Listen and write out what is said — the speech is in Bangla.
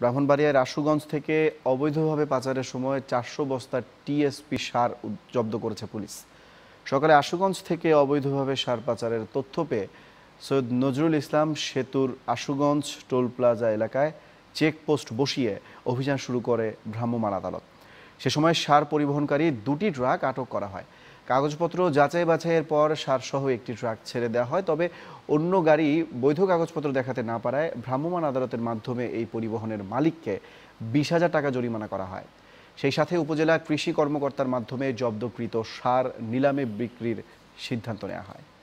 ব্রাহ্মণবাড়িয়ার আশুগঞ্জ থেকে অবৈধভাবে পাচারের সময় চারশো বস্তা টিএসপি সার জব্দ করেছে পুলিশ সকালে আশুগঞ্জ থেকে অবৈধভাবে সার পাচারের তথ্য পেয়ে সৈয়দ নজরুল ইসলাম সেতুর আশুগঞ্জ টোল প্লাজা এলাকায় চেকপোস্ট বসিয়ে অভিযান শুরু করে ভ্রাম্যমাণ আদালত সে সময় সার পরিবহনকারী দুটি ট্রাক আটক করা হয় কাগজপত্র যাচাই বাছাইয়ের পর সারসহ একটি ট্রাক ছেড়ে দেওয়া হয় তবে অন্য গাড়ি বৈধ কাগজপত্র দেখাতে না পারায় ভ্রাম্যমাণ আদালতের মাধ্যমে এই পরিবহনের মালিককে বিশ হাজার টাকা জরিমানা করা হয় সেই সাথে উপজেলা কৃষি কর্মকর্তার মাধ্যমে জব্দকৃত সার নিলামে বিক্রির সিদ্ধান্ত নেওয়া হয়